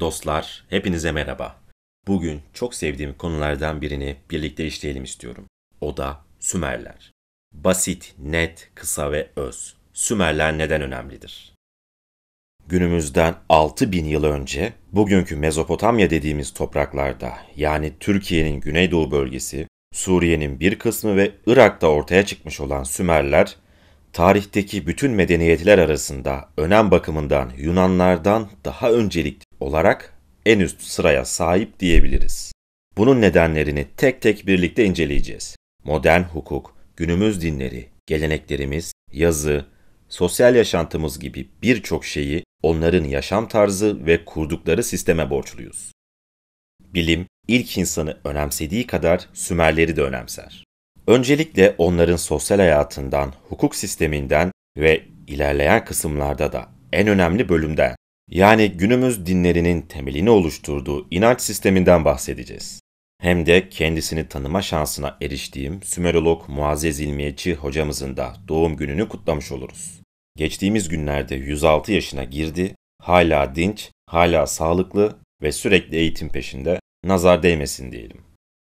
Dostlar, hepinize merhaba. Bugün çok sevdiğim konulardan birini birlikte işleyelim istiyorum. O da Sümerler. Basit, net, kısa ve öz. Sümerler neden önemlidir? Günümüzden 6000 yıl önce bugünkü Mezopotamya dediğimiz topraklarda yani Türkiye'nin güneydoğu bölgesi, Suriye'nin bir kısmı ve Irak'ta ortaya çıkmış olan Sümerler tarihteki bütün medeniyetler arasında önem bakımından Yunanlardan daha öncelikli olarak en üst sıraya sahip diyebiliriz. Bunun nedenlerini tek tek birlikte inceleyeceğiz. Modern hukuk, günümüz dinleri, geleneklerimiz, yazı, sosyal yaşantımız gibi birçok şeyi onların yaşam tarzı ve kurdukları sisteme borçluyuz. Bilim, ilk insanı önemsediği kadar Sümerleri de önemser. Öncelikle onların sosyal hayatından, hukuk sisteminden ve ilerleyen kısımlarda da en önemli bölümden yani günümüz dinlerinin temelini oluşturduğu inanç sisteminden bahsedeceğiz. Hem de kendisini tanıma şansına eriştiğim Sümerolog Muazzez İlmiyeci hocamızın da doğum gününü kutlamış oluruz. Geçtiğimiz günlerde 106 yaşına girdi, hala dinç, hala sağlıklı ve sürekli eğitim peşinde, nazar değmesin diyelim.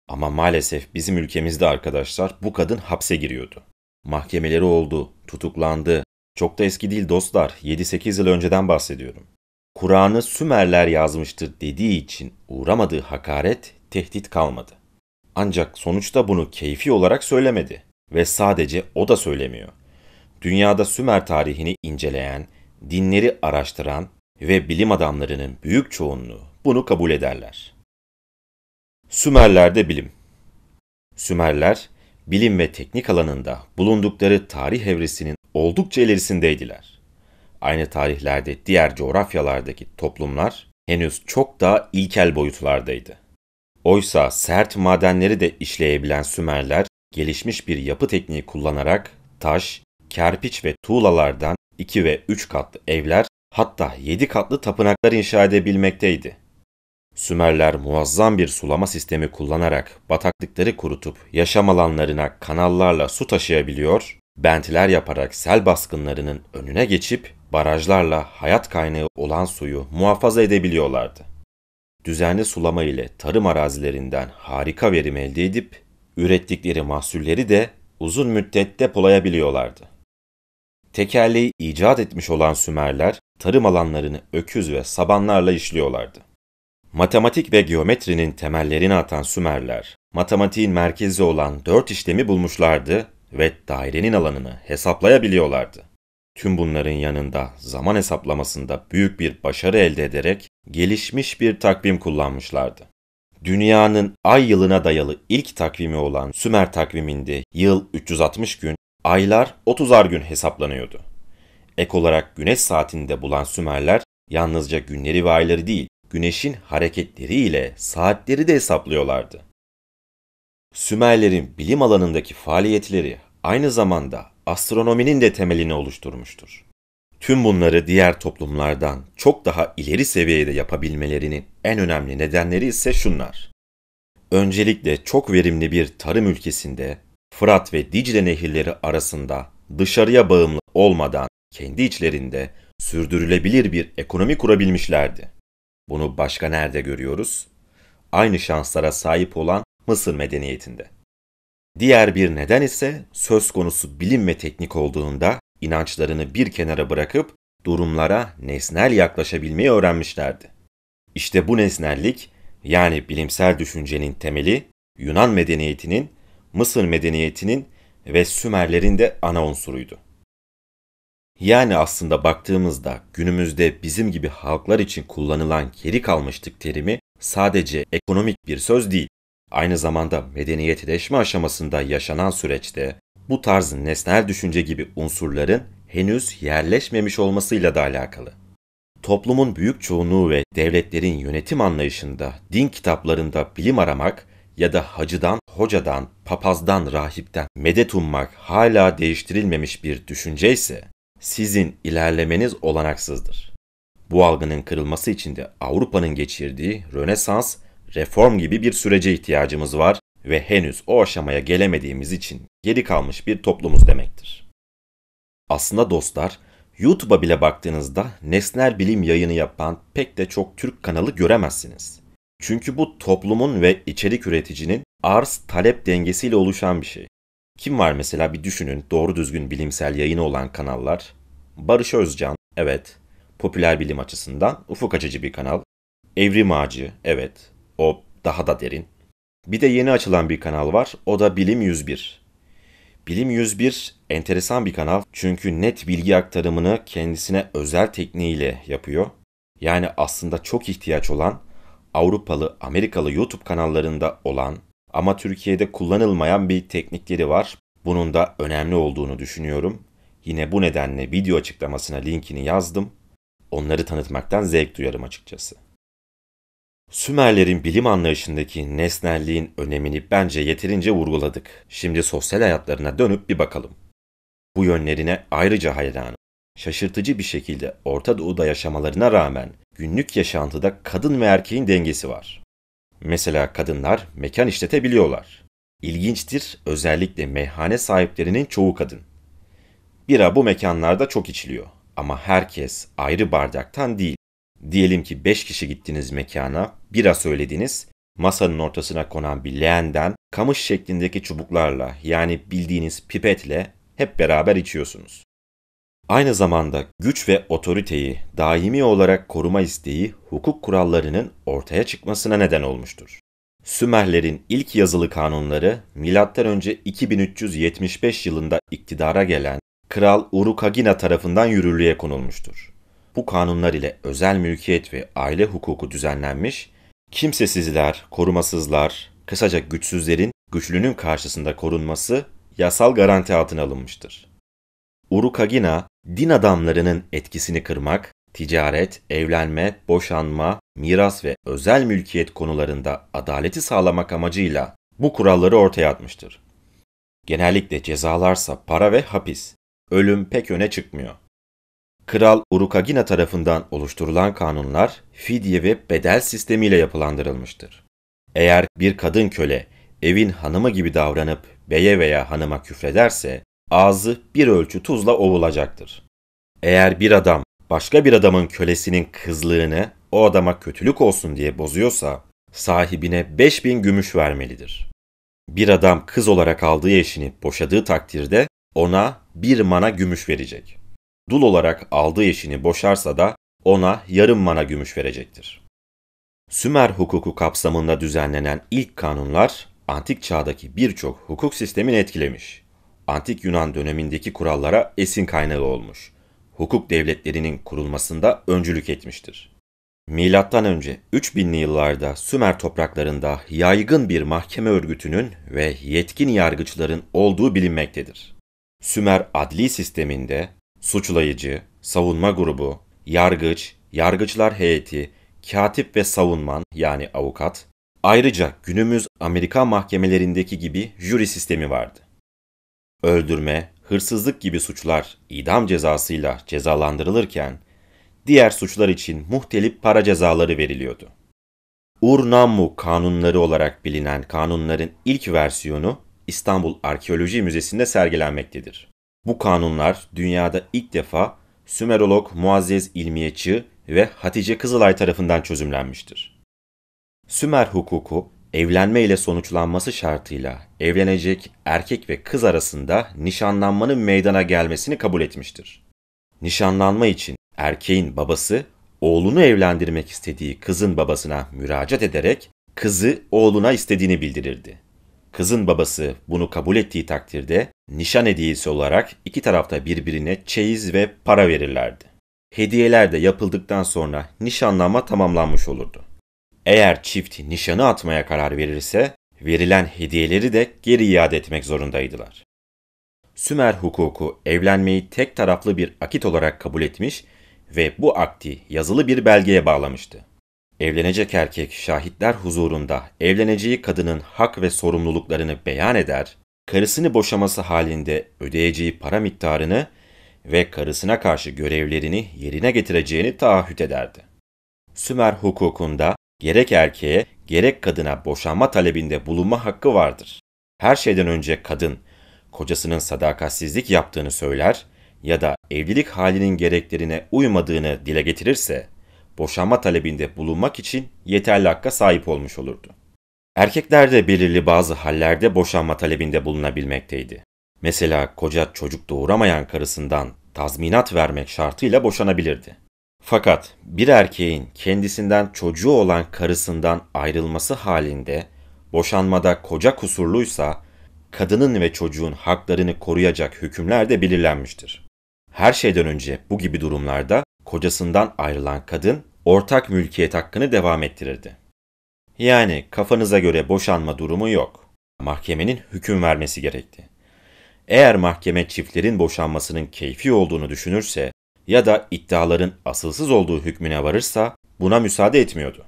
Ama maalesef bizim ülkemizde arkadaşlar bu kadın hapse giriyordu. Mahkemeleri oldu, tutuklandı. Çok da eski değil dostlar, 7-8 yıl önceden bahsediyorum. Kur'an'ı Sümerler yazmıştır dediği için uğramadığı hakaret, tehdit kalmadı. Ancak sonuçta bunu keyfi olarak söylemedi ve sadece o da söylemiyor. Dünyada Sümer tarihini inceleyen, dinleri araştıran ve bilim adamlarının büyük çoğunluğu bunu kabul ederler. Sümerler'de bilim Sümerler, bilim ve teknik alanında bulundukları tarih evresinin oldukça ilerisindeydiler aynı tarihlerde diğer coğrafyalardaki toplumlar henüz çok daha ilkel boyutlardaydı. Oysa sert madenleri de işleyebilen Sümerler gelişmiş bir yapı tekniği kullanarak taş, kerpiç ve tuğlalardan 2 ve 3 katlı evler hatta 7 katlı tapınaklar inşa edebilmekteydi. Sümerler muazzam bir sulama sistemi kullanarak bataklıkları kurutup yaşam alanlarına kanallarla su taşıyabiliyor, bentler yaparak sel baskınlarının önüne geçip barajlarla hayat kaynağı olan suyu muhafaza edebiliyorlardı. Düzenli sulama ile tarım arazilerinden harika verim elde edip ürettikleri mahsulleri de uzun müddet depolayabiliyorlardı. Tekerleği icat etmiş olan Sümerler tarım alanlarını öküz ve sabanlarla işliyorlardı. Matematik ve geometrinin temellerini atan Sümerler, matematiğin merkezi olan dört işlemi bulmuşlardı ve dairenin alanını hesaplayabiliyorlardı. Tüm bunların yanında zaman hesaplamasında büyük bir başarı elde ederek gelişmiş bir takvim kullanmışlardı. Dünyanın ay yılına dayalı ilk takvimi olan Sümer takviminde yıl 360 gün, aylar 30'ar gün hesaplanıyordu. Ek olarak güneş saatinde bulan Sümerler yalnızca günleri ve ayları değil, güneşin hareketleriyle saatleri de hesaplıyorlardı. Sümerlerin bilim alanındaki faaliyetleri aynı zamanda astronominin de temelini oluşturmuştur. Tüm bunları diğer toplumlardan çok daha ileri seviyede yapabilmelerinin en önemli nedenleri ise şunlar. Öncelikle çok verimli bir tarım ülkesinde Fırat ve Dicle nehirleri arasında dışarıya bağımlı olmadan kendi içlerinde sürdürülebilir bir ekonomi kurabilmişlerdi. Bunu başka nerede görüyoruz? Aynı şanslara sahip olan Mısır medeniyetinde. Diğer bir neden ise söz konusu bilim ve teknik olduğunda inançlarını bir kenara bırakıp durumlara nesnel yaklaşabilmeyi öğrenmişlerdi. İşte bu nesnellik yani bilimsel düşüncenin temeli Yunan medeniyetinin, Mısır medeniyetinin ve Sümerlerin de ana unsuruydu. Yani aslında baktığımızda günümüzde bizim gibi halklar için kullanılan geri kalmışlık terimi sadece ekonomik bir söz değil, Aynı zamanda medeniyetleşme aşamasında yaşanan süreçte bu tarz nesnel düşünce gibi unsurların henüz yerleşmemiş olmasıyla da alakalı. Toplumun büyük çoğunluğu ve devletlerin yönetim anlayışında din kitaplarında bilim aramak ya da hacıdan, hocadan, papazdan, rahipten medet ummak hala değiştirilmemiş bir düşünce ise sizin ilerlemeniz olanaksızdır. Bu algının kırılması için de Avrupa'nın geçirdiği Rönesans reform gibi bir sürece ihtiyacımız var ve henüz o aşamaya gelemediğimiz için geri kalmış bir toplumuz demektir. Aslında dostlar, YouTube'a bile baktığınızda nesnel bilim yayını yapan pek de çok Türk kanalı göremezsiniz. Çünkü bu toplumun ve içerik üreticinin arz talep dengesiyle oluşan bir şey. Kim var mesela bir düşünün doğru düzgün bilimsel yayını olan kanallar? Barış Özcan, evet. Popüler bilim açısından ufuk açıcı bir kanal. Evrim Ağacı, evet. O daha da derin. Bir de yeni açılan bir kanal var. O da Bilim 101. Bilim 101 enteresan bir kanal çünkü net bilgi aktarımını kendisine özel tekniğiyle yapıyor. Yani aslında çok ihtiyaç olan Avrupalı, Amerikalı YouTube kanallarında olan ama Türkiye'de kullanılmayan bir teknikleri var. Bunun da önemli olduğunu düşünüyorum. Yine bu nedenle video açıklamasına linkini yazdım. Onları tanıtmaktan zevk duyarım açıkçası. Sümerlerin bilim anlayışındaki nesnelliğin önemini bence yeterince vurguladık. Şimdi sosyal hayatlarına dönüp bir bakalım. Bu yönlerine ayrıca hayranım. Şaşırtıcı bir şekilde Orta Doğu'da yaşamalarına rağmen günlük yaşantıda kadın ve erkeğin dengesi var. Mesela kadınlar mekan işletebiliyorlar. İlginçtir özellikle meyhane sahiplerinin çoğu kadın. Bira bu mekanlarda çok içiliyor ama herkes ayrı bardaktan değil. Diyelim ki 5 kişi gittiniz mekana, bira söylediniz, masanın ortasına konan bir leğenden kamış şeklindeki çubuklarla yani bildiğiniz pipetle hep beraber içiyorsunuz. Aynı zamanda güç ve otoriteyi daimi olarak koruma isteği hukuk kurallarının ortaya çıkmasına neden olmuştur. Sümerlerin ilk yazılı kanunları M.Ö. 2375 yılında iktidara gelen Kral Urukagina tarafından yürürlüğe konulmuştur bu kanunlar ile özel mülkiyet ve aile hukuku düzenlenmiş, kimsesizler, korumasızlar, kısaca güçsüzlerin güçlünün karşısında korunması yasal garanti altına alınmıştır. Urukagina, din adamlarının etkisini kırmak, ticaret, evlenme, boşanma, miras ve özel mülkiyet konularında adaleti sağlamak amacıyla bu kuralları ortaya atmıştır. Genellikle cezalarsa para ve hapis. Ölüm pek öne çıkmıyor. Kral Urukagina tarafından oluşturulan kanunlar fidye ve bedel sistemiyle yapılandırılmıştır. Eğer bir kadın köle evin hanımı gibi davranıp beye veya hanıma küfrederse ağzı bir ölçü tuzla ovulacaktır. Eğer bir adam başka bir adamın kölesinin kızlığını o adama kötülük olsun diye bozuyorsa sahibine 5000 gümüş vermelidir. Bir adam kız olarak aldığı eşini boşadığı takdirde ona bir mana gümüş verecek dul olarak aldığı eşini boşarsa da ona yarım mana gümüş verecektir. Sümer hukuku kapsamında düzenlenen ilk kanunlar antik çağdaki birçok hukuk sistemini etkilemiş. Antik Yunan dönemindeki kurallara esin kaynağı olmuş. Hukuk devletlerinin kurulmasında öncülük etmiştir. Milattan önce 3000'li yıllarda Sümer topraklarında yaygın bir mahkeme örgütünün ve yetkin yargıçların olduğu bilinmektedir. Sümer adli sisteminde Suçlayıcı, savunma grubu, yargıç, yargıçlar heyeti, katip ve savunman yani avukat, ayrıca günümüz Amerika mahkemelerindeki gibi jüri sistemi vardı. Öldürme, hırsızlık gibi suçlar idam cezasıyla cezalandırılırken, diğer suçlar için muhtelif para cezaları veriliyordu. Urnammu kanunları olarak bilinen kanunların ilk versiyonu İstanbul Arkeoloji Müzesi'nde sergilenmektedir. Bu kanunlar dünyada ilk defa Sümerolog Muazzez İlmiyeçi ve Hatice Kızılay tarafından çözümlenmiştir. Sümer hukuku evlenme ile sonuçlanması şartıyla evlenecek erkek ve kız arasında nişanlanmanın meydana gelmesini kabul etmiştir. Nişanlanma için erkeğin babası oğlunu evlendirmek istediği kızın babasına müracaat ederek kızı oğluna istediğini bildirirdi. Kızın babası bunu kabul ettiği takdirde nişan hediyesi olarak iki tarafta birbirine çeyiz ve para verirlerdi. Hediyeler de yapıldıktan sonra nişanlanma tamamlanmış olurdu. Eğer çift nişanı atmaya karar verirse verilen hediyeleri de geri iade etmek zorundaydılar. Sümer hukuku evlenmeyi tek taraflı bir akit olarak kabul etmiş ve bu akti yazılı bir belgeye bağlamıştı. Evlenecek erkek şahitler huzurunda evleneceği kadının hak ve sorumluluklarını beyan eder, karısını boşaması halinde ödeyeceği para miktarını ve karısına karşı görevlerini yerine getireceğini taahhüt ederdi. Sümer hukukunda gerek erkeğe gerek kadına boşanma talebinde bulunma hakkı vardır. Her şeyden önce kadın kocasının sadakatsizlik yaptığını söyler ya da evlilik halinin gereklerine uymadığını dile getirirse boşanma talebinde bulunmak için yeterli hakka sahip olmuş olurdu. Erkekler de belirli bazı hallerde boşanma talebinde bulunabilmekteydi. Mesela koca çocuk doğuramayan karısından tazminat vermek şartıyla boşanabilirdi. Fakat bir erkeğin kendisinden çocuğu olan karısından ayrılması halinde boşanmada koca kusurluysa kadının ve çocuğun haklarını koruyacak hükümler de belirlenmiştir. Her şeyden önce bu gibi durumlarda kocasından ayrılan kadın ortak mülkiyet hakkını devam ettirirdi. Yani kafanıza göre boşanma durumu yok. Mahkemenin hüküm vermesi gerekti. Eğer mahkeme çiftlerin boşanmasının keyfi olduğunu düşünürse ya da iddiaların asılsız olduğu hükmüne varırsa buna müsaade etmiyordu.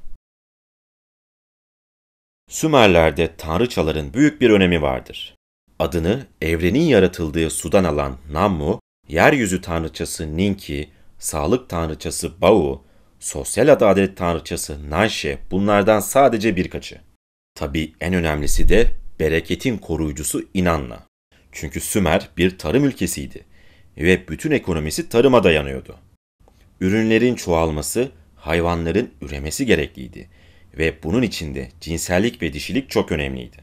Sümerler'de tanrıçaların büyük bir önemi vardır. Adını evrenin yaratıldığı sudan alan Nammu, yeryüzü tanrıçası Ninki, sağlık tanrıçası Bau, sosyal adalet tanrıçası Nanşe bunlardan sadece birkaçı. Tabi en önemlisi de bereketin koruyucusu İnanna. Çünkü Sümer bir tarım ülkesiydi ve bütün ekonomisi tarıma dayanıyordu. Ürünlerin çoğalması, hayvanların üremesi gerekliydi ve bunun içinde cinsellik ve dişilik çok önemliydi.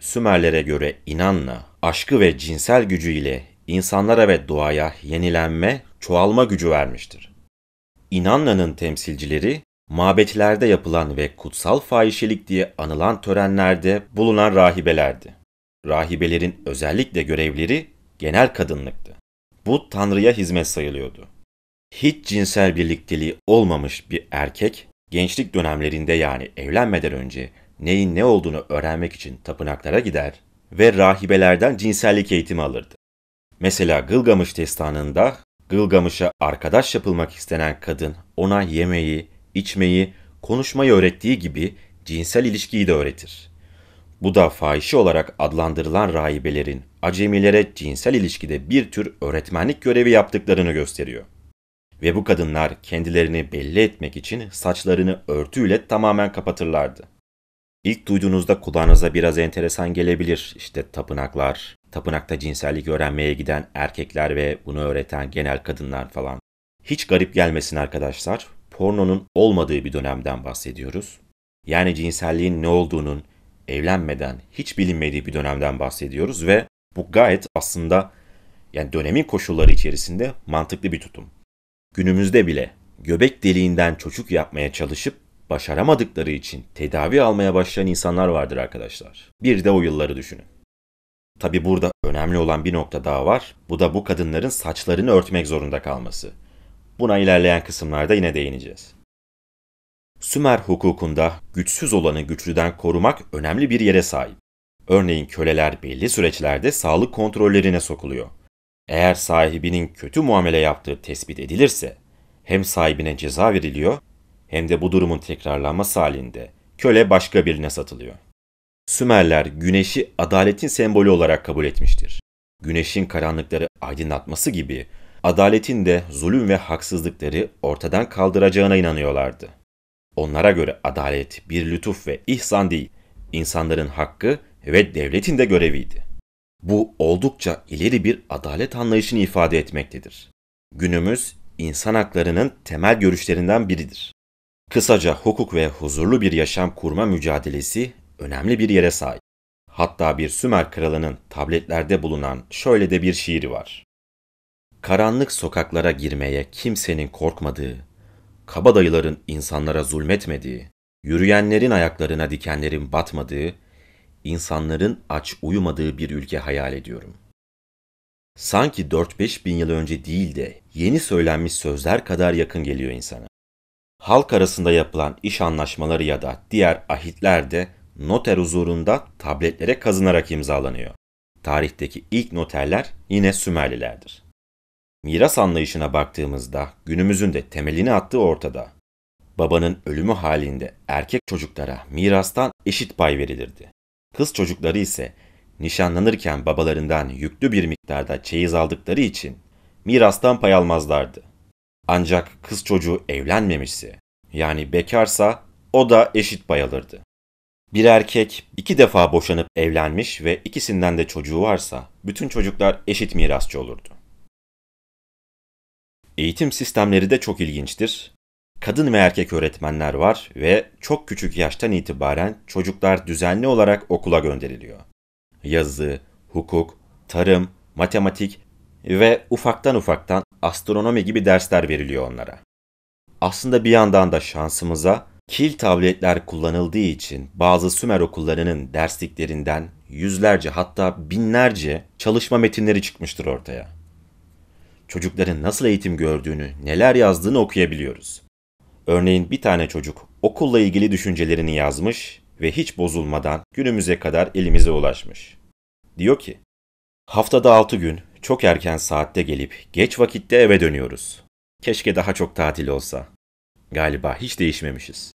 Sümerlere göre inanla, aşkı ve cinsel gücüyle insanlara ve doğaya yenilenme, çoğalma gücü vermiştir. İnanla'nın temsilcileri mabetlerde yapılan ve kutsal fahişelik diye anılan törenlerde bulunan rahibelerdi. Rahibelerin özellikle görevleri genel kadınlıktı. Bu tanrıya hizmet sayılıyordu. Hiç cinsel birlikteliği olmamış bir erkek gençlik dönemlerinde yani evlenmeden önce neyin ne olduğunu öğrenmek için tapınaklara gider ve rahibelerden cinsellik eğitimi alırdı. Mesela Gılgamış Destanı'nda Gılgamış'a arkadaş yapılmak istenen kadın ona yemeği, içmeyi, konuşmayı öğrettiği gibi cinsel ilişkiyi de öğretir. Bu da fahişi olarak adlandırılan rahibelerin acemilere cinsel ilişkide bir tür öğretmenlik görevi yaptıklarını gösteriyor. Ve bu kadınlar kendilerini belli etmek için saçlarını örtüyle tamamen kapatırlardı. İlk duyduğunuzda kulağınıza biraz enteresan gelebilir. İşte tapınaklar, tapınakta cinsellik öğrenmeye giden erkekler ve bunu öğreten genel kadınlar falan. Hiç garip gelmesin arkadaşlar. Pornonun olmadığı bir dönemden bahsediyoruz. Yani cinselliğin ne olduğunun evlenmeden hiç bilinmediği bir dönemden bahsediyoruz ve bu gayet aslında yani dönemin koşulları içerisinde mantıklı bir tutum. Günümüzde bile göbek deliğinden çocuk yapmaya çalışıp başaramadıkları için tedavi almaya başlayan insanlar vardır arkadaşlar. Bir de o yılları düşünün. Tabi burada önemli olan bir nokta daha var. Bu da bu kadınların saçlarını örtmek zorunda kalması. Buna ilerleyen kısımlarda yine değineceğiz. Sümer hukukunda güçsüz olanı güçlüden korumak önemli bir yere sahip. Örneğin köleler belli süreçlerde sağlık kontrollerine sokuluyor. Eğer sahibinin kötü muamele yaptığı tespit edilirse hem sahibine ceza veriliyor hem de bu durumun tekrarlanması halinde köle başka birine satılıyor. Sümerler güneşi adaletin sembolü olarak kabul etmiştir. Güneşin karanlıkları aydınlatması gibi adaletin de zulüm ve haksızlıkları ortadan kaldıracağına inanıyorlardı. Onlara göre adalet bir lütuf ve ihsan değil, insanların hakkı ve devletin de göreviydi. Bu oldukça ileri bir adalet anlayışını ifade etmektedir. Günümüz insan haklarının temel görüşlerinden biridir. Kısaca hukuk ve huzurlu bir yaşam kurma mücadelesi önemli bir yere sahip. Hatta bir Sümer kralının tabletlerde bulunan şöyle de bir şiiri var. Karanlık sokaklara girmeye kimsenin korkmadığı, kabadayıların insanlara zulmetmediği, yürüyenlerin ayaklarına dikenlerin batmadığı, insanların aç uyumadığı bir ülke hayal ediyorum. Sanki 4-5 bin yıl önce değil de yeni söylenmiş sözler kadar yakın geliyor insana halk arasında yapılan iş anlaşmaları ya da diğer ahitler de noter huzurunda tabletlere kazınarak imzalanıyor. Tarihteki ilk noterler yine Sümerlilerdir. Miras anlayışına baktığımızda günümüzün de temelini attığı ortada. Babanın ölümü halinde erkek çocuklara mirastan eşit pay verilirdi. Kız çocukları ise nişanlanırken babalarından yüklü bir miktarda çeyiz aldıkları için mirastan pay almazlardı. Ancak kız çocuğu evlenmemişse, yani bekarsa o da eşit pay Bir erkek iki defa boşanıp evlenmiş ve ikisinden de çocuğu varsa bütün çocuklar eşit mirasçı olurdu. Eğitim sistemleri de çok ilginçtir. Kadın ve erkek öğretmenler var ve çok küçük yaştan itibaren çocuklar düzenli olarak okula gönderiliyor. Yazı, hukuk, tarım, matematik ve ufaktan ufaktan astronomi gibi dersler veriliyor onlara. Aslında bir yandan da şansımıza kil tabletler kullanıldığı için bazı Sümer okullarının dersliklerinden yüzlerce hatta binlerce çalışma metinleri çıkmıştır ortaya. Çocukların nasıl eğitim gördüğünü, neler yazdığını okuyabiliyoruz. Örneğin bir tane çocuk okulla ilgili düşüncelerini yazmış ve hiç bozulmadan günümüze kadar elimize ulaşmış. Diyor ki, haftada 6 gün çok erken saatte gelip geç vakitte eve dönüyoruz. Keşke daha çok tatil olsa. Galiba hiç değişmemişiz.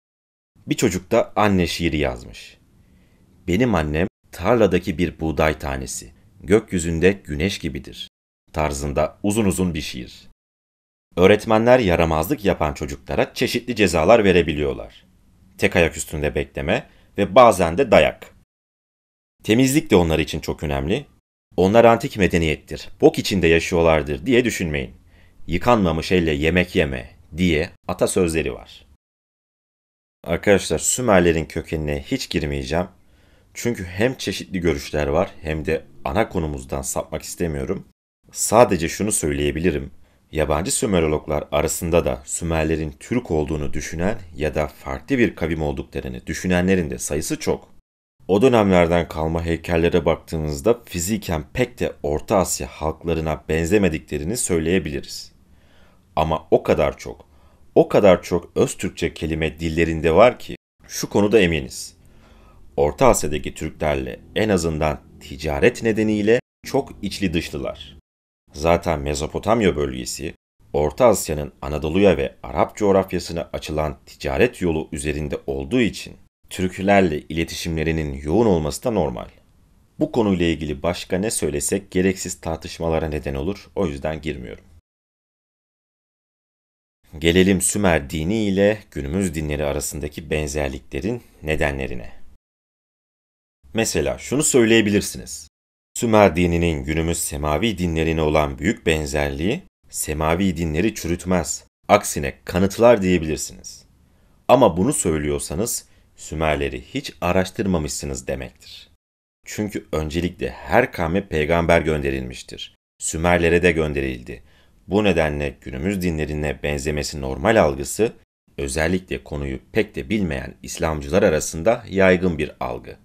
Bir çocuk da anne şiiri yazmış. Benim annem tarladaki bir buğday tanesi. Gökyüzünde güneş gibidir. Tarzında uzun uzun bir şiir. Öğretmenler yaramazlık yapan çocuklara çeşitli cezalar verebiliyorlar. Tek ayak üstünde bekleme ve bazen de dayak. Temizlik de onlar için çok önemli onlar antik medeniyettir. Bok içinde yaşıyorlardır diye düşünmeyin. Yıkanmamış elle yemek yeme diye atasözleri var. Arkadaşlar Sümerlerin kökenine hiç girmeyeceğim. Çünkü hem çeşitli görüşler var hem de ana konumuzdan sapmak istemiyorum. Sadece şunu söyleyebilirim. Yabancı Sümerologlar arasında da Sümerlerin Türk olduğunu düşünen ya da farklı bir kavim olduklarını düşünenlerin de sayısı çok. O dönemlerden kalma heykellere baktığımızda fiziken pek de Orta Asya halklarına benzemediklerini söyleyebiliriz. Ama o kadar çok, o kadar çok öztürkçe kelime dillerinde var ki şu konuda eminiz. Orta Asya'daki Türklerle en azından ticaret nedeniyle çok içli dışlılar. Zaten Mezopotamya bölgesi, Orta Asya'nın Anadolu'ya ve Arap coğrafyasına açılan ticaret yolu üzerinde olduğu için Türklerle iletişimlerinin yoğun olması da normal. Bu konuyla ilgili başka ne söylesek gereksiz tartışmalara neden olur, o yüzden girmiyorum. Gelelim Sümer dini ile günümüz dinleri arasındaki benzerliklerin nedenlerine. Mesela şunu söyleyebilirsiniz. Sümer dininin günümüz semavi dinlerine olan büyük benzerliği semavi dinleri çürütmez. Aksine kanıtlar diyebilirsiniz. Ama bunu söylüyorsanız Sümerleri hiç araştırmamışsınız demektir. Çünkü öncelikle her kavme peygamber gönderilmiştir. Sümerlere de gönderildi. Bu nedenle günümüz dinlerine benzemesi normal algısı özellikle konuyu pek de bilmeyen İslamcılar arasında yaygın bir algı.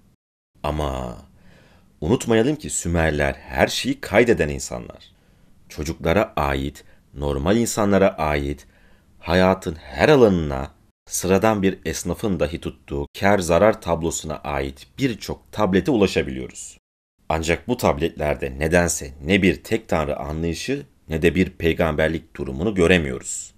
Ama unutmayalım ki Sümerler her şeyi kaydeden insanlar. Çocuklara ait, normal insanlara ait, hayatın her alanına, sıradan bir esnafın dahi tuttuğu kar zarar tablosuna ait birçok tablete ulaşabiliyoruz. Ancak bu tabletlerde nedense ne bir tek tanrı anlayışı ne de bir peygamberlik durumunu göremiyoruz.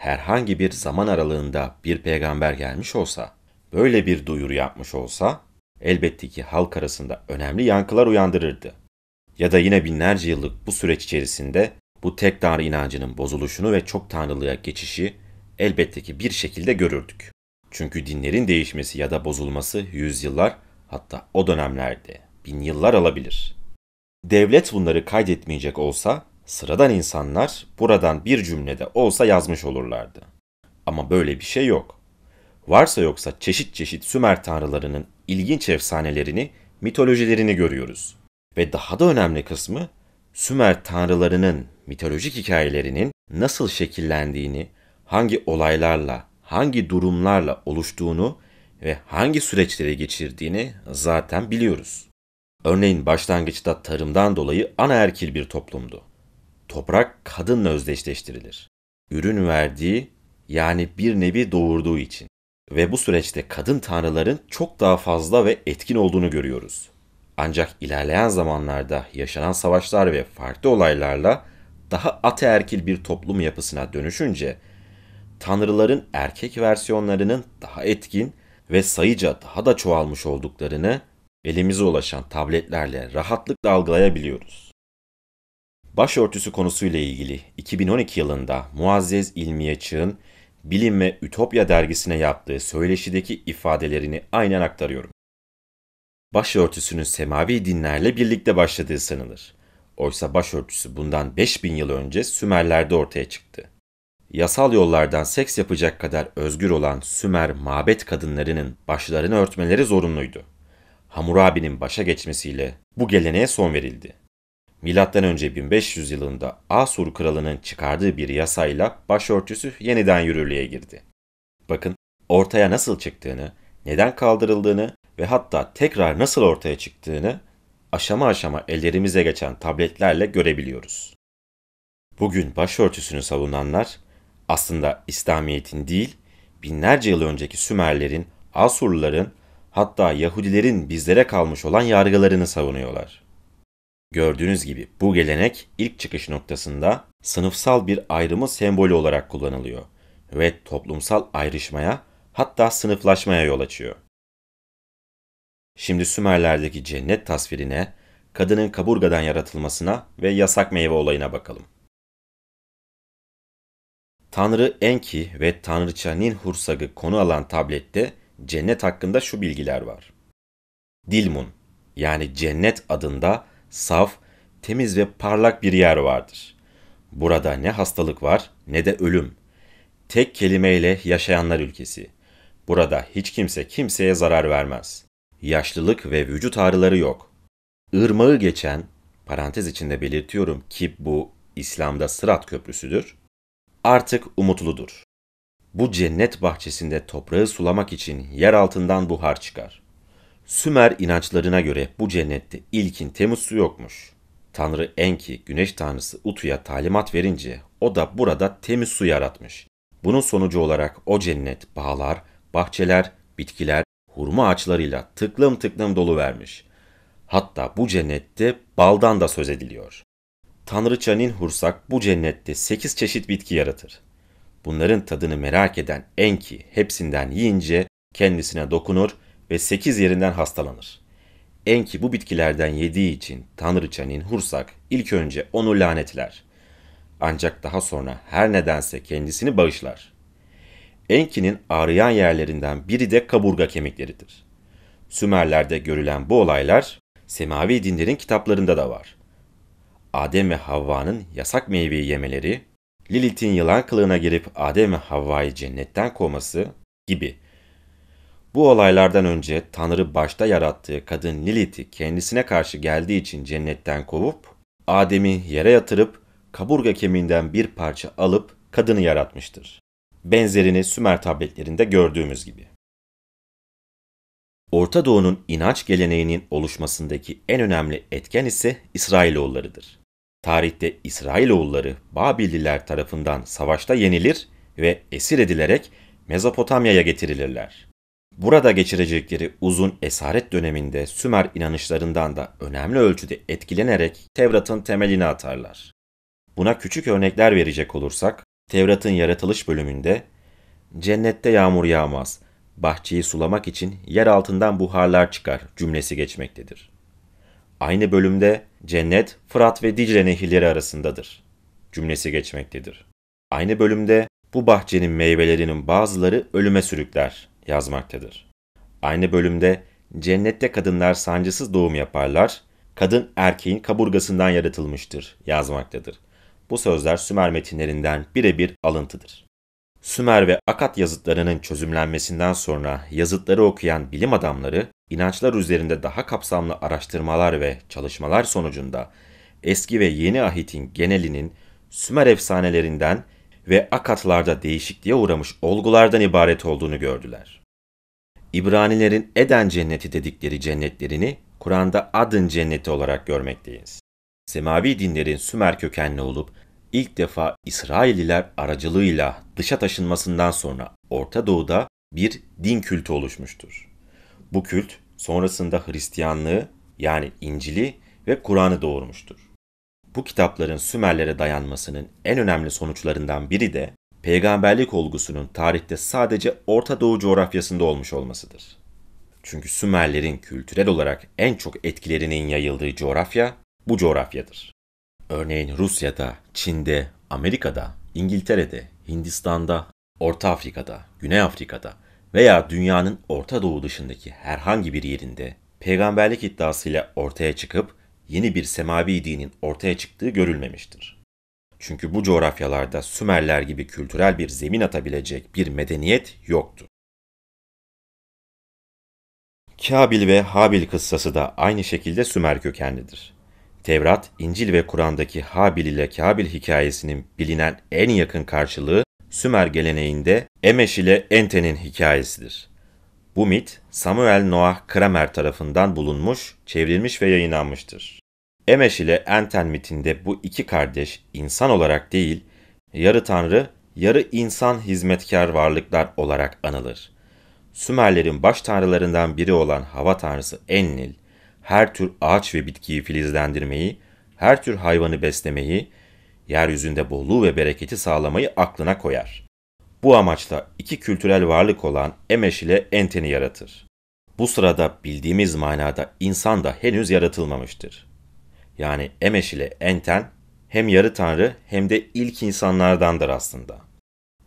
Herhangi bir zaman aralığında bir peygamber gelmiş olsa, böyle bir duyuru yapmış olsa elbette ki halk arasında önemli yankılar uyandırırdı. Ya da yine binlerce yıllık bu süreç içerisinde bu tek tanrı inancının bozuluşunu ve çok tanrılığa geçişi elbette ki bir şekilde görürdük. Çünkü dinlerin değişmesi ya da bozulması yüzyıllar hatta o dönemlerde bin yıllar alabilir. Devlet bunları kaydetmeyecek olsa sıradan insanlar buradan bir cümlede olsa yazmış olurlardı. Ama böyle bir şey yok. Varsa yoksa çeşit çeşit Sümer tanrılarının ilginç efsanelerini, mitolojilerini görüyoruz. Ve daha da önemli kısmı Sümer tanrılarının mitolojik hikayelerinin nasıl şekillendiğini, hangi olaylarla, hangi durumlarla oluştuğunu ve hangi süreçleri geçirdiğini zaten biliyoruz. Örneğin başlangıçta tarımdan dolayı anaerkil bir toplumdu. Toprak kadınla özdeşleştirilir. Ürün verdiği yani bir nevi doğurduğu için ve bu süreçte kadın tanrıların çok daha fazla ve etkin olduğunu görüyoruz. Ancak ilerleyen zamanlarda yaşanan savaşlar ve farklı olaylarla daha ateerkil bir toplum yapısına dönüşünce tanrıların erkek versiyonlarının daha etkin ve sayıca daha da çoğalmış olduklarını elimize ulaşan tabletlerle rahatlıkla algılayabiliyoruz. Başörtüsü konusuyla ilgili 2012 yılında Muazzez İlmiye Çığ'ın Bilim ve Ütopya dergisine yaptığı söyleşideki ifadelerini aynen aktarıyorum. Başörtüsünün semavi dinlerle birlikte başladığı sanılır. Oysa başörtüsü bundan 5000 yıl önce Sümerler'de ortaya çıktı. Yasal yollardan seks yapacak kadar özgür olan Sümer mabet kadınlarının başlarını örtmeleri zorunluydu. Hamurabi'nin başa geçmesiyle bu geleneğe son verildi. Milattan önce 1500 yılında Asur kralının çıkardığı bir yasayla başörtüsü yeniden yürürlüğe girdi. Bakın ortaya nasıl çıktığını, neden kaldırıldığını ve hatta tekrar nasıl ortaya çıktığını aşama aşama ellerimize geçen tabletlerle görebiliyoruz. Bugün başörtüsünü savunanlar aslında İslamiyet'in değil, binlerce yıl önceki Sümerlerin, Asurluların, hatta Yahudilerin bizlere kalmış olan yargılarını savunuyorlar. Gördüğünüz gibi bu gelenek ilk çıkış noktasında sınıfsal bir ayrımı sembolü olarak kullanılıyor ve toplumsal ayrışmaya hatta sınıflaşmaya yol açıyor. Şimdi Sümerlerdeki cennet tasvirine, kadının kaburgadan yaratılmasına ve yasak meyve olayına bakalım. Tanrı Enki ve Tanrıça Ninhursag'ı konu alan tablette cennet hakkında şu bilgiler var. Dilmun yani cennet adında saf, temiz ve parlak bir yer vardır. Burada ne hastalık var ne de ölüm. Tek kelimeyle yaşayanlar ülkesi. Burada hiç kimse kimseye zarar vermez. Yaşlılık ve vücut ağrıları yok. Irmağı geçen, parantez içinde belirtiyorum ki bu İslam'da Sırat Köprüsü'dür artık umutludur. Bu cennet bahçesinde toprağı sulamak için yer altından buhar çıkar. Sümer inançlarına göre bu cennette ilkin temiz su yokmuş. Tanrı Enki, güneş tanrısı Utu'ya talimat verince o da burada temiz su yaratmış. Bunun sonucu olarak o cennet bağlar, bahçeler, bitkiler, hurma ağaçlarıyla tıklım tıklım dolu vermiş. Hatta bu cennette baldan da söz ediliyor. Tanrıça Ninhursak bu cennette sekiz çeşit bitki yaratır. Bunların tadını merak eden Enki hepsinden yiyince kendisine dokunur ve sekiz yerinden hastalanır. Enki bu bitkilerden yediği için Tanrıça Ninhursak ilk önce onu lanetler. Ancak daha sonra her nedense kendisini bağışlar. Enki'nin ağrıyan yerlerinden biri de kaburga kemikleridir. Sümerler'de görülen bu olaylar semavi dinlerin kitaplarında da var. Adem ve Havva'nın yasak meyveyi yemeleri, Lilith'in yılan kılığına girip Adem ve Havva'yı cennetten kovması gibi. Bu olaylardan önce Tanrı başta yarattığı kadın Lilith'i kendisine karşı geldiği için cennetten kovup, Adem'i yere yatırıp kaburga kemiğinden bir parça alıp kadını yaratmıştır. Benzerini Sümer tabletlerinde gördüğümüz gibi. Orta Doğu'nun inanç geleneğinin oluşmasındaki en önemli etken ise İsrailoğullarıdır tarihte İsrailoğulları Babilliler tarafından savaşta yenilir ve esir edilerek Mezopotamya'ya getirilirler. Burada geçirecekleri uzun esaret döneminde Sümer inanışlarından da önemli ölçüde etkilenerek Tevrat'ın temelini atarlar. Buna küçük örnekler verecek olursak, Tevrat'ın yaratılış bölümünde "Cennette yağmur yağmaz, bahçeyi sulamak için yer altından buharlar çıkar." cümlesi geçmektedir aynı bölümde cennet Fırat ve Dicle nehirleri arasındadır cümlesi geçmektedir. Aynı bölümde bu bahçenin meyvelerinin bazıları ölüme sürükler yazmaktadır. Aynı bölümde cennette kadınlar sancısız doğum yaparlar, kadın erkeğin kaburgasından yaratılmıştır yazmaktadır. Bu sözler Sümer metinlerinden birebir alıntıdır. Sümer ve Akat yazıtlarının çözümlenmesinden sonra yazıtları okuyan bilim adamları İnançlar üzerinde daha kapsamlı araştırmalar ve çalışmalar sonucunda eski ve yeni ahitin genelinin Sümer efsanelerinden ve Akatlarda değişikliğe uğramış olgulardan ibaret olduğunu gördüler. İbranilerin Eden cenneti dedikleri cennetlerini Kur'an'da Adın cenneti olarak görmekteyiz. Semavi dinlerin Sümer kökenli olup ilk defa İsrailliler aracılığıyla dışa taşınmasından sonra Orta Doğu'da bir din kültü oluşmuştur. Bu kült sonrasında Hristiyanlığı yani İncil'i ve Kur'an'ı doğurmuştur. Bu kitapların Sümerlere dayanmasının en önemli sonuçlarından biri de peygamberlik olgusunun tarihte sadece Orta Doğu coğrafyasında olmuş olmasıdır. Çünkü Sümerlerin kültürel olarak en çok etkilerinin yayıldığı coğrafya bu coğrafyadır. Örneğin Rusya'da, Çin'de, Amerika'da, İngiltere'de, Hindistan'da, Orta Afrika'da, Güney Afrika'da veya dünyanın Orta Doğu dışındaki herhangi bir yerinde peygamberlik iddiasıyla ortaya çıkıp yeni bir semavi dinin ortaya çıktığı görülmemiştir. Çünkü bu coğrafyalarda Sümerler gibi kültürel bir zemin atabilecek bir medeniyet yoktu. Kabil ve Habil kıssası da aynı şekilde Sümer kökenlidir. Tevrat, İncil ve Kur'an'daki Habil ile Kabil hikayesinin bilinen en yakın karşılığı Sümer geleneğinde Emeş ile Ente'nin hikayesidir. Bu mit Samuel Noah Kramer tarafından bulunmuş, çevrilmiş ve yayınlanmıştır. Emeş ile Enten mitinde bu iki kardeş insan olarak değil, yarı tanrı, yarı insan hizmetkar varlıklar olarak anılır. Sümerlerin baş tanrılarından biri olan hava tanrısı Enlil, her tür ağaç ve bitkiyi filizlendirmeyi, her tür hayvanı beslemeyi, yeryüzünde bolluğu ve bereketi sağlamayı aklına koyar.'' Bu amaçla iki kültürel varlık olan Emeş ile Enten'i yaratır. Bu sırada bildiğimiz manada insan da henüz yaratılmamıştır. Yani Emeş ile Enten hem yarı tanrı hem de ilk insanlardandır aslında.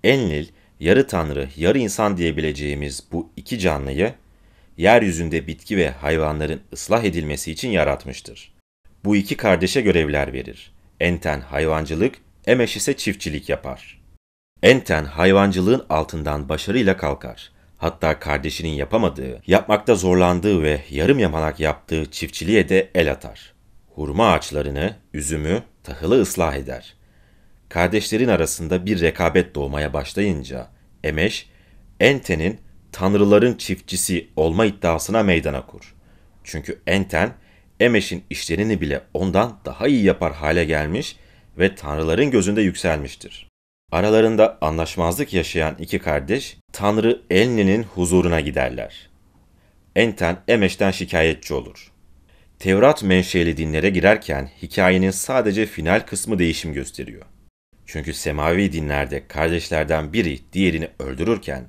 Enlil, yarı tanrı, yarı insan diyebileceğimiz bu iki canlıyı yeryüzünde bitki ve hayvanların ıslah edilmesi için yaratmıştır. Bu iki kardeşe görevler verir. Enten hayvancılık, Emeş ise çiftçilik yapar. Enten hayvancılığın altından başarıyla kalkar. Hatta kardeşinin yapamadığı, yapmakta zorlandığı ve yarım yamalak yaptığı çiftçiliğe de el atar. Hurma ağaçlarını, üzümü, tahılı ıslah eder. Kardeşlerin arasında bir rekabet doğmaya başlayınca Emeş, Enten'in tanrıların çiftçisi olma iddiasına meydan okur. Çünkü Enten, Emeş'in işlerini bile ondan daha iyi yapar hale gelmiş ve tanrıların gözünde yükselmiştir.'' Aralarında anlaşmazlık yaşayan iki kardeş Tanrı Enli'nin huzuruna giderler. Enten Emeş'ten şikayetçi olur. Tevrat menşeli dinlere girerken hikayenin sadece final kısmı değişim gösteriyor. Çünkü semavi dinlerde kardeşlerden biri diğerini öldürürken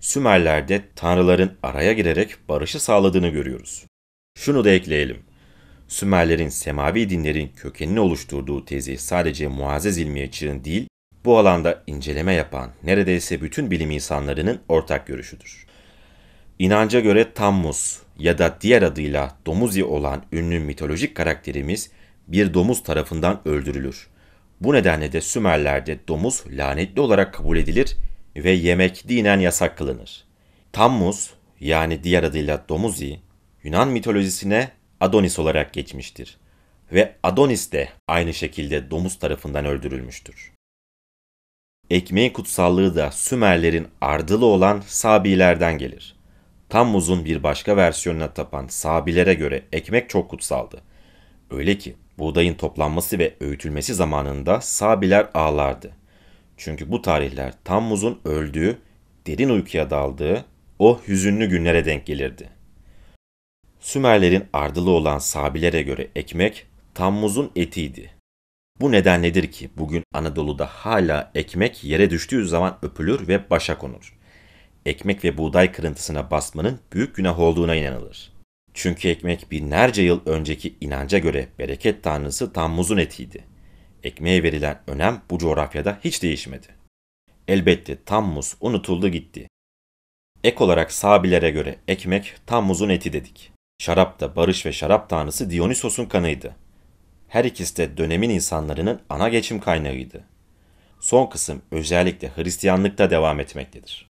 Sümerler'de tanrıların araya girerek barışı sağladığını görüyoruz. Şunu da ekleyelim. Sümerlerin semavi dinlerin kökenini oluşturduğu tezi sadece Muazzez ilmi için değil, bu alanda inceleme yapan neredeyse bütün bilim insanlarının ortak görüşüdür. İnanca göre Tammuz ya da diğer adıyla Domuzi olan ünlü mitolojik karakterimiz bir domuz tarafından öldürülür. Bu nedenle de Sümerler'de domuz lanetli olarak kabul edilir ve yemek dinen yasak kılınır. Tammuz yani diğer adıyla Domuzi Yunan mitolojisine Adonis olarak geçmiştir ve Adonis de aynı şekilde domuz tarafından öldürülmüştür. Ekmeğin kutsallığı da Sümerlerin ardılı olan Sabilerden gelir. Tammuz'un bir başka versiyonuna tapan Sabilere göre ekmek çok kutsaldı. Öyle ki buğdayın toplanması ve öğütülmesi zamanında Sabiler ağlardı. Çünkü bu tarihler Tammuz'un öldüğü, derin uykuya daldığı o hüzünlü günlere denk gelirdi. Sümerlerin ardılı olan Sabilere göre ekmek Tammuz'un etiydi. Bu nedenledir ki bugün Anadolu'da hala ekmek yere düştüğü zaman öpülür ve başa konur. Ekmek ve buğday kırıntısına basmanın büyük günah olduğuna inanılır. Çünkü ekmek binlerce yıl önceki inanca göre bereket tanrısı Tammuz'un etiydi. Ekmeğe verilen önem bu coğrafyada hiç değişmedi. Elbette Tammuz unutuldu gitti. Ek olarak Sabilere göre ekmek Tammuz'un eti dedik. Şarap da barış ve şarap tanrısı Dionysos'un kanıydı. Her ikisi de dönemin insanlarının ana geçim kaynağıydı. Son kısım özellikle Hristiyanlıkta devam etmektedir.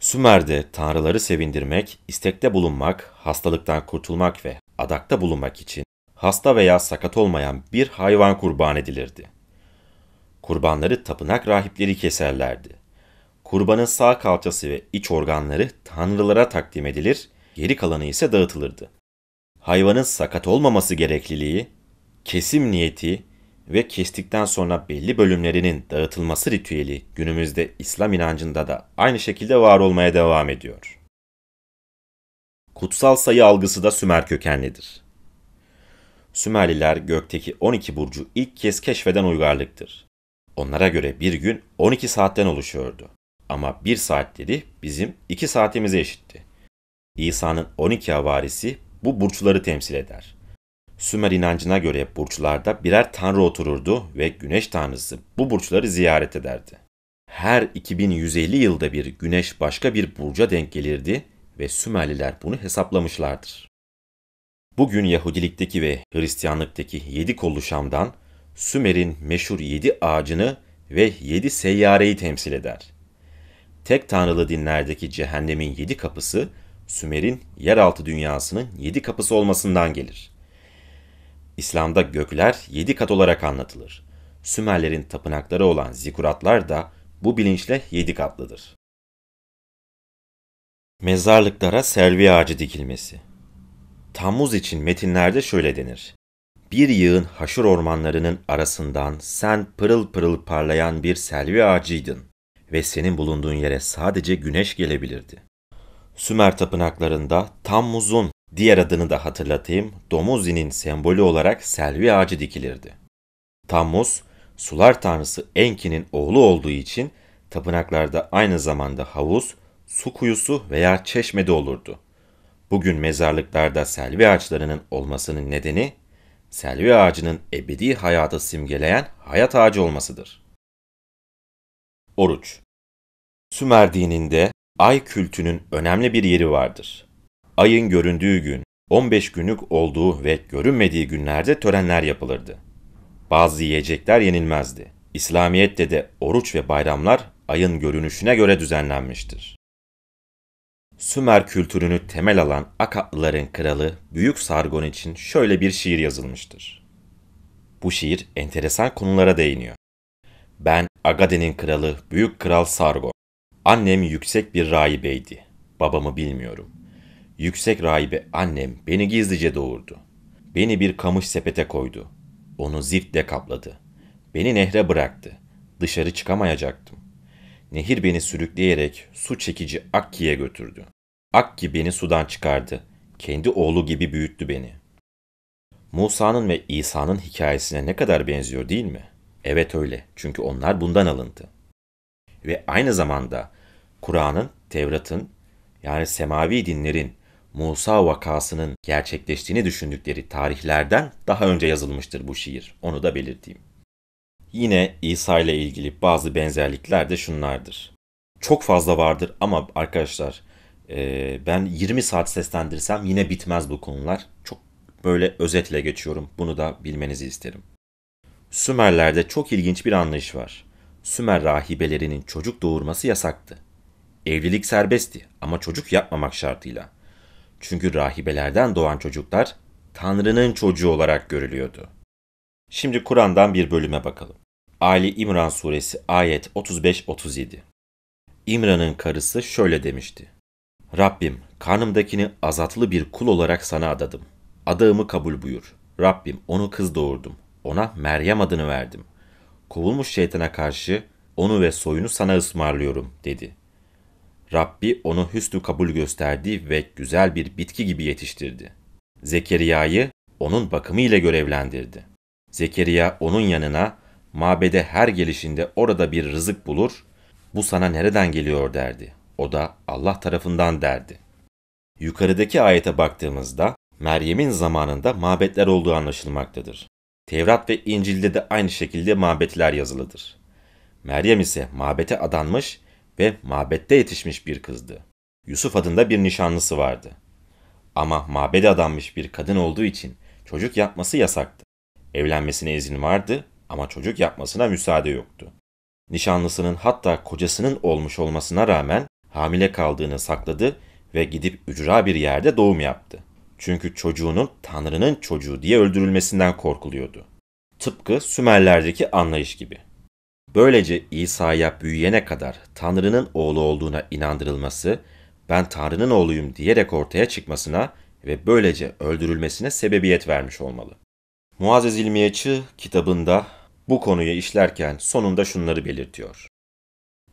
Sümer'de tanrıları sevindirmek, istekte bulunmak, hastalıktan kurtulmak ve adakta bulunmak için hasta veya sakat olmayan bir hayvan kurban edilirdi. Kurbanları tapınak rahipleri keserlerdi. Kurbanın sağ kalçası ve iç organları tanrılara takdim edilir, geri kalanı ise dağıtılırdı hayvanın sakat olmaması gerekliliği, kesim niyeti ve kestikten sonra belli bölümlerinin dağıtılması ritüeli günümüzde İslam inancında da aynı şekilde var olmaya devam ediyor. Kutsal sayı algısı da Sümer kökenlidir. Sümerliler gökteki 12 burcu ilk kez keşfeden uygarlıktır. Onlara göre bir gün 12 saatten oluşuyordu. Ama bir saatleri bizim 2 saatimize eşitti. İsa'nın 12 havarisi bu burçları temsil eder. Sümer inancına göre burçlarda birer tanrı otururdu ve güneş tanrısı bu burçları ziyaret ederdi. Her 2150 yılda bir güneş başka bir burca denk gelirdi ve Sümerliler bunu hesaplamışlardır. Bugün Yahudilikteki ve Hristiyanlıktaki yedi kolluşamdan Sümer'in meşhur yedi ağacını ve yedi seyyareyi temsil eder. Tek tanrılı dinlerdeki cehennemin yedi kapısı Sümer'in yeraltı dünyasının yedi kapısı olmasından gelir. İslam'da gökler yedi kat olarak anlatılır. Sümerlerin tapınakları olan zikuratlar da bu bilinçle yedi katlıdır. Mezarlıklara servi ağacı dikilmesi Tammuz için metinlerde şöyle denir. Bir yığın haşır ormanlarının arasından sen pırıl pırıl parlayan bir selvi ağacıydın ve senin bulunduğun yere sadece güneş gelebilirdi. Sümer tapınaklarında Tammuz'un diğer adını da hatırlatayım, Domuzi'nin sembolü olarak selvi ağacı dikilirdi. Tammuz, sular tanrısı Enki'nin oğlu olduğu için tapınaklarda aynı zamanda havuz, su kuyusu veya çeşmede olurdu. Bugün mezarlıklarda selvi ağaçlarının olmasının nedeni, selvi ağacının ebedi hayatı simgeleyen hayat ağacı olmasıdır. Oruç Sümer dininde ay kültünün önemli bir yeri vardır. Ayın göründüğü gün, 15 günlük olduğu ve görünmediği günlerde törenler yapılırdı. Bazı yiyecekler yenilmezdi. İslamiyet'te de oruç ve bayramlar ayın görünüşüne göre düzenlenmiştir. Sümer kültürünü temel alan Akatlıların kralı Büyük Sargon için şöyle bir şiir yazılmıştır. Bu şiir enteresan konulara değiniyor. Ben Agade'nin kralı Büyük Kral Sargon. Annem yüksek bir rahibeydi. Babamı bilmiyorum. Yüksek rahibe annem beni gizlice doğurdu. Beni bir kamış sepete koydu. Onu ziftle kapladı. Beni nehre bıraktı. Dışarı çıkamayacaktım. Nehir beni sürükleyerek su çekici Akki'ye götürdü. Akki beni sudan çıkardı. Kendi oğlu gibi büyüttü beni. Musa'nın ve İsa'nın hikayesine ne kadar benziyor değil mi? Evet öyle. Çünkü onlar bundan alındı ve aynı zamanda Kur'an'ın, Tevrat'ın yani semavi dinlerin Musa vakasının gerçekleştiğini düşündükleri tarihlerden daha önce yazılmıştır bu şiir. Onu da belirteyim. Yine İsa ile ilgili bazı benzerlikler de şunlardır. Çok fazla vardır ama arkadaşlar e, ben 20 saat seslendirsem yine bitmez bu konular. Çok böyle özetle geçiyorum. Bunu da bilmenizi isterim. Sümerlerde çok ilginç bir anlayış var. Sümer rahibelerinin çocuk doğurması yasaktı. Evlilik serbestti ama çocuk yapmamak şartıyla. Çünkü rahibelerden doğan çocuklar Tanrı'nın çocuğu olarak görülüyordu. Şimdi Kur'an'dan bir bölüme bakalım. Ali İmran suresi ayet 35-37 İmran'ın karısı şöyle demişti. Rabbim karnımdakini azatlı bir kul olarak sana adadım. Adağımı kabul buyur. Rabbim onu kız doğurdum. Ona Meryem adını verdim. Kovulmuş şeytana karşı onu ve soyunu sana ısmarlıyorum dedi. Rabbi onu hüsnü kabul gösterdi ve güzel bir bitki gibi yetiştirdi. Zekeriya'yı onun bakımı ile görevlendirdi. Zekeriya onun yanına mabede her gelişinde orada bir rızık bulur, bu sana nereden geliyor derdi. O da Allah tarafından derdi. Yukarıdaki ayete baktığımızda Meryem'in zamanında mabetler olduğu anlaşılmaktadır. Tevrat ve İncil'de de aynı şekilde mabetler yazılıdır. Meryem ise mabete adanmış ve mabette yetişmiş bir kızdı. Yusuf adında bir nişanlısı vardı. Ama mabede adanmış bir kadın olduğu için çocuk yapması yasaktı. Evlenmesine izin vardı ama çocuk yapmasına müsaade yoktu. Nişanlısının hatta kocasının olmuş olmasına rağmen hamile kaldığını sakladı ve gidip ücra bir yerde doğum yaptı. Çünkü çocuğunun Tanrı'nın çocuğu diye öldürülmesinden korkuluyordu. Tıpkı Sümerlerdeki anlayış gibi. Böylece İsa'ya büyüyene kadar Tanrı'nın oğlu olduğuna inandırılması, ben Tanrı'nın oğluyum diyerek ortaya çıkmasına ve böylece öldürülmesine sebebiyet vermiş olmalı. Muazzez İlmiyeçi kitabında bu konuyu işlerken sonunda şunları belirtiyor.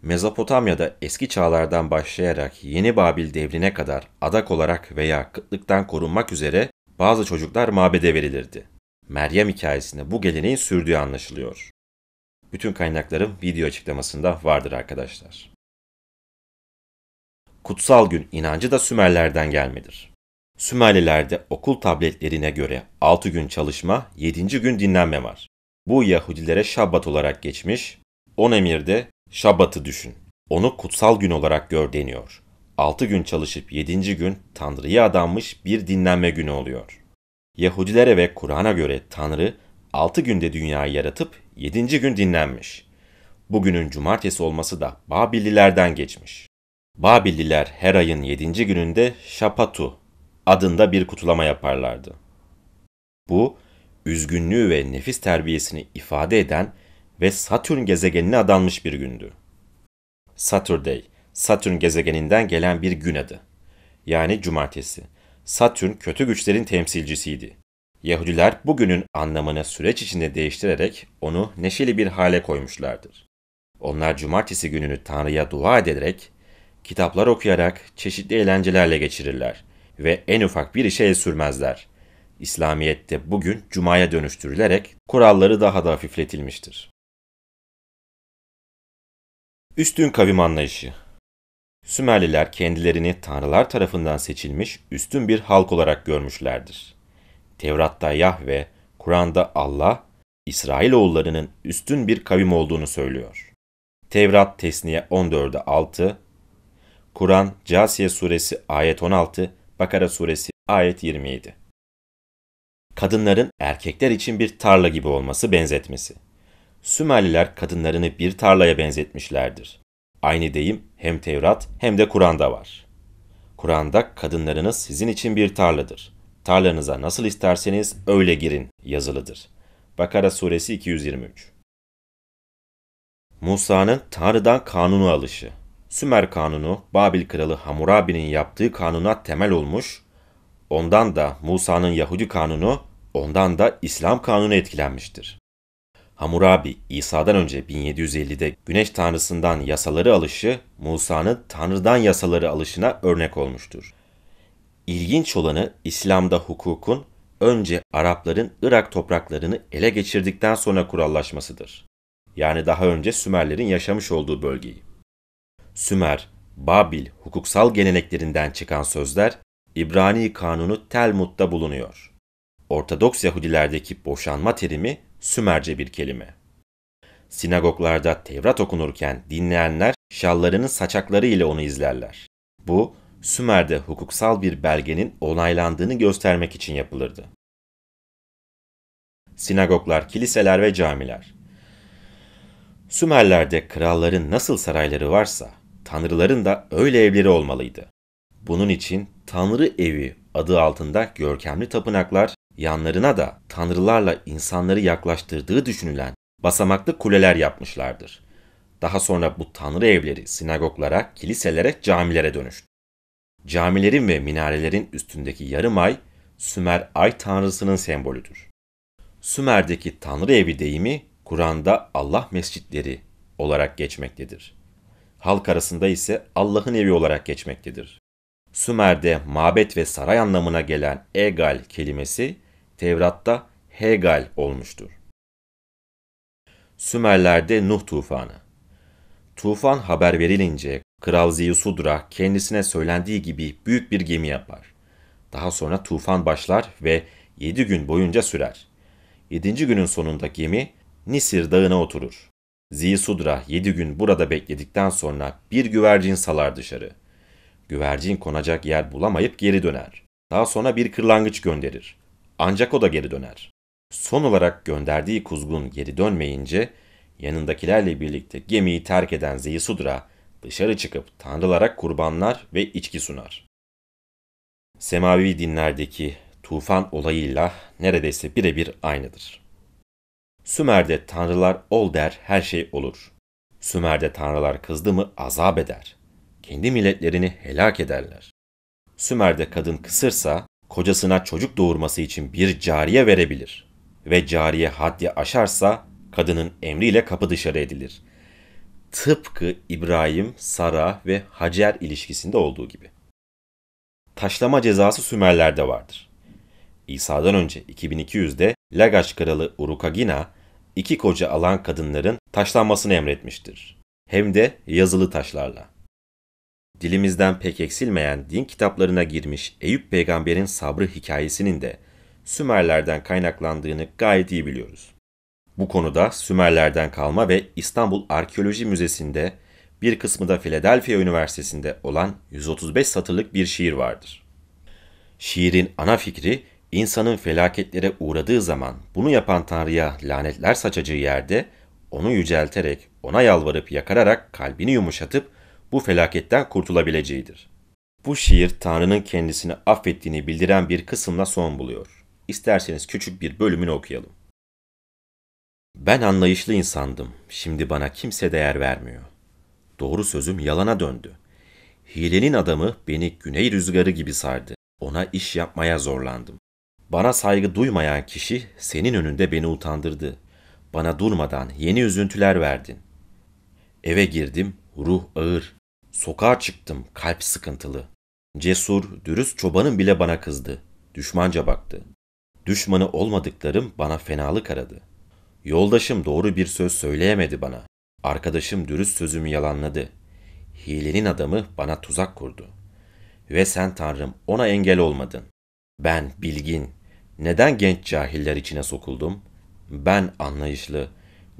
Mezopotamya'da eski çağlardan başlayarak Yeni Babil devrine kadar adak olarak veya kıtlıktan korunmak üzere bazı çocuklar mabede verilirdi. Meryem hikayesinde bu geleneğin sürdüğü anlaşılıyor. Bütün kaynaklarım video açıklamasında vardır arkadaşlar. Kutsal gün inancı da Sümerlerden gelmedir. Sümerlilerde okul tabletlerine göre 6 gün çalışma, 7. gün dinlenme var. Bu Yahudilere Şabbat olarak geçmiş, 10 emirde Şabat'ı düşün. Onu kutsal gün olarak gör deniyor. 6 gün çalışıp 7. gün Tanrı'ya adanmış bir dinlenme günü oluyor. Yahudilere ve Kur'an'a göre Tanrı 6 günde dünyayı yaratıp 7. gün dinlenmiş. Bugünün cumartesi olması da Babillilerden geçmiş. Babilliler her ayın 7. gününde Şapatu adında bir kutulama yaparlardı. Bu, üzgünlüğü ve nefis terbiyesini ifade eden ve Satürn gezegenine adanmış bir gündü. Saturday, Satürn gezegeninden gelen bir gün adı. Yani cumartesi. Satürn kötü güçlerin temsilcisiydi. Yahudiler bugünün anlamını süreç içinde değiştirerek onu neşeli bir hale koymuşlardır. Onlar cumartesi gününü Tanrı'ya dua ederek, kitaplar okuyarak çeşitli eğlencelerle geçirirler ve en ufak bir işe el sürmezler. İslamiyet'te bugün cumaya dönüştürülerek kuralları daha da hafifletilmiştir. Üstün kavim anlayışı Sümerliler kendilerini tanrılar tarafından seçilmiş üstün bir halk olarak görmüşlerdir. Tevrat'ta Yahve, Kur'an'da Allah, İsrail oğullarının üstün bir kavim olduğunu söylüyor. Tevrat Tesniye 14'e 6, Kur'an Casiye suresi ayet 16, Bakara suresi ayet 27. Kadınların erkekler için bir tarla gibi olması benzetmesi. Sümerliler kadınlarını bir tarlaya benzetmişlerdir. Aynı deyim hem Tevrat hem de Kur'an'da var. Kur'an'da kadınlarınız sizin için bir tarladır. Tarlanıza nasıl isterseniz öyle girin yazılıdır. Bakara suresi 223 Musa'nın Tanrı'dan kanunu alışı Sümer kanunu Babil kralı Hamurabi'nin yaptığı kanuna temel olmuş, ondan da Musa'nın Yahudi kanunu, ondan da İslam kanunu etkilenmiştir. Hamurabi, İsa'dan önce 1750'de güneş tanrısından yasaları alışı, Musa'nın tanrıdan yasaları alışına örnek olmuştur. İlginç olanı İslam'da hukukun önce Arapların Irak topraklarını ele geçirdikten sonra kurallaşmasıdır. Yani daha önce Sümerlerin yaşamış olduğu bölgeyi. Sümer, Babil hukuksal geleneklerinden çıkan sözler İbrani kanunu Telmud'da bulunuyor. Ortodoks Yahudilerdeki boşanma terimi Sümerce bir kelime. Sinagoglarda Tevrat okunurken dinleyenler şallarının saçakları ile onu izlerler. Bu, Sümer'de hukuksal bir belgenin onaylandığını göstermek için yapılırdı. Sinagoglar, kiliseler ve camiler Sümerler'de kralların nasıl sarayları varsa, tanrıların da öyle evleri olmalıydı. Bunun için Tanrı Evi adı altında görkemli tapınaklar yanlarına da tanrılarla insanları yaklaştırdığı düşünülen basamaklı kuleler yapmışlardır. Daha sonra bu tanrı evleri sinagoglara, kiliselere, camilere dönüştü. Camilerin ve minarelerin üstündeki yarım ay Sümer ay tanrısının sembolüdür. Sümer'deki tanrı evi deyimi Kur'an'da Allah mescitleri olarak geçmektedir. Halk arasında ise Allah'ın evi olarak geçmektedir. Sümer'de mabet ve saray anlamına gelen egal kelimesi Tevrat'ta Hegal olmuştur. Sümerler'de Nuh tufanı. Tufan haber verilince Kral Ziyusudra kendisine söylendiği gibi büyük bir gemi yapar. Daha sonra tufan başlar ve 7 gün boyunca sürer. 7. günün sonunda gemi Nisir dağına oturur. Ziyusudra 7 gün burada bekledikten sonra bir güvercin salar dışarı. Güvercin konacak yer bulamayıp geri döner. Daha sonra bir kırlangıç gönderir. Ancak o da geri döner. Son olarak gönderdiği kuzgun geri dönmeyince yanındakilerle birlikte gemiyi terk eden Zeusudra dışarı çıkıp tanrılara kurbanlar ve içki sunar. Semavi dinlerdeki tufan olayıyla neredeyse birebir aynıdır. Sümer'de tanrılar ol der her şey olur. Sümer'de tanrılar kızdı mı azap eder. Kendi milletlerini helak ederler. Sümer'de kadın kısırsa kocasına çocuk doğurması için bir cariye verebilir ve cariye haddi aşarsa kadının emriyle kapı dışarı edilir. Tıpkı İbrahim, Sara ve Hacer ilişkisinde olduğu gibi. Taşlama cezası Sümerler'de vardır. İsa'dan önce 2200'de Lagash kralı Urukagina iki koca alan kadınların taşlanmasını emretmiştir. Hem de yazılı taşlarla dilimizden pek eksilmeyen din kitaplarına girmiş Eyüp peygamberin sabrı hikayesinin de Sümerlerden kaynaklandığını gayet iyi biliyoruz. Bu konuda Sümerlerden kalma ve İstanbul Arkeoloji Müzesi'nde bir kısmı da Philadelphia Üniversitesi'nde olan 135 satırlık bir şiir vardır. Şiirin ana fikri insanın felaketlere uğradığı zaman bunu yapan Tanrı'ya lanetler saçacağı yerde onu yücelterek, ona yalvarıp yakararak kalbini yumuşatıp bu felaketten kurtulabileceğidir. Bu şiir Tanrı'nın kendisini affettiğini bildiren bir kısımla son buluyor. İsterseniz küçük bir bölümünü okuyalım. Ben anlayışlı insandım. Şimdi bana kimse değer vermiyor. Doğru sözüm yalana döndü. Hilenin adamı beni güney rüzgarı gibi sardı. Ona iş yapmaya zorlandım. Bana saygı duymayan kişi senin önünde beni utandırdı. Bana durmadan yeni üzüntüler verdin. Eve girdim, ruh ağır, Sokağa çıktım, kalp sıkıntılı. Cesur, dürüst çobanım bile bana kızdı. Düşmanca baktı. Düşmanı olmadıklarım bana fenalık aradı. Yoldaşım doğru bir söz söyleyemedi bana. Arkadaşım dürüst sözümü yalanladı. Hilenin adamı bana tuzak kurdu. Ve sen Tanrım ona engel olmadın. Ben bilgin, neden genç cahiller içine sokuldum? Ben anlayışlı,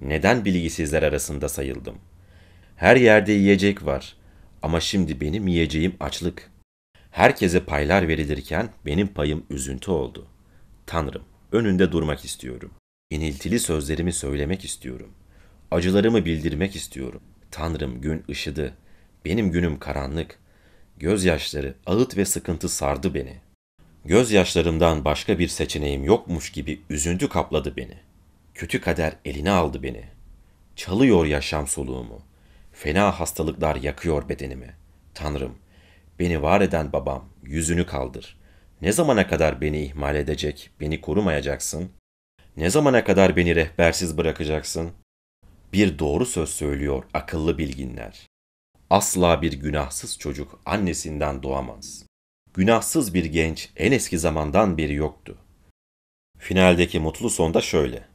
neden bilgisizler arasında sayıldım? Her yerde yiyecek var, ama şimdi benim yiyeceğim açlık. Herkese paylar verilirken benim payım üzüntü oldu. Tanrım, önünde durmak istiyorum. İniltili sözlerimi söylemek istiyorum. Acılarımı bildirmek istiyorum. Tanrım gün ışıdı. Benim günüm karanlık. Gözyaşları, ağıt ve sıkıntı sardı beni. Gözyaşlarımdan başka bir seçeneğim yokmuş gibi üzüntü kapladı beni. Kötü kader eline aldı beni. Çalıyor yaşam soluğumu. Fena hastalıklar yakıyor bedenimi. Tanrım, beni var eden babam, yüzünü kaldır. Ne zamana kadar beni ihmal edecek, beni korumayacaksın? Ne zamana kadar beni rehbersiz bırakacaksın? Bir doğru söz söylüyor akıllı bilginler. Asla bir günahsız çocuk annesinden doğamaz. Günahsız bir genç en eski zamandan beri yoktu. Finaldeki mutlu sonda şöyle.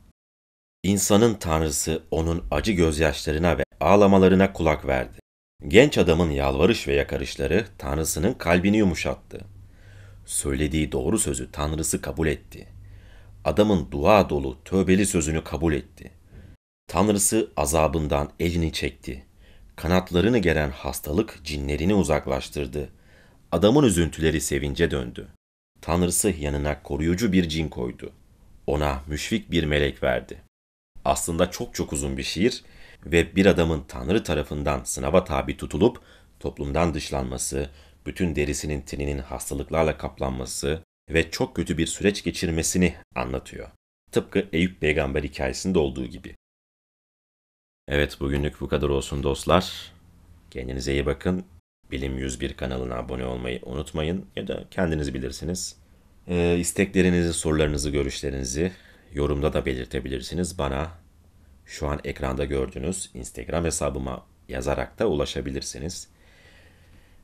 İnsanın tanrısı onun acı gözyaşlarına ve ağlamalarına kulak verdi. Genç adamın yalvarış ve yakarışları Tanrısının kalbini yumuşattı. Söylediği doğru sözü Tanrısı kabul etti. Adamın dua dolu, tövbeli sözünü kabul etti. Tanrısı azabından elini çekti. Kanatlarını geren hastalık cinlerini uzaklaştırdı. Adamın üzüntüleri sevince döndü. Tanrısı yanına koruyucu bir cin koydu. Ona müşfik bir melek verdi. Aslında çok çok uzun bir şiir ve bir adamın Tanrı tarafından sınava tabi tutulup toplumdan dışlanması, bütün derisinin teninin hastalıklarla kaplanması ve çok kötü bir süreç geçirmesini anlatıyor. Tıpkı Eyüp peygamber hikayesinde olduğu gibi. Evet bugünlük bu kadar olsun dostlar. Kendinize iyi bakın. Bilim 101 kanalına abone olmayı unutmayın ya da kendiniz bilirsiniz. Ee, isteklerinizi, sorularınızı, görüşlerinizi yorumda da belirtebilirsiniz. Bana şu an ekranda gördüğünüz Instagram hesabıma yazarak da ulaşabilirsiniz.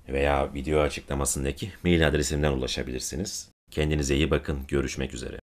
Veya video açıklamasındaki mail adresimden ulaşabilirsiniz. Kendinize iyi bakın. Görüşmek üzere.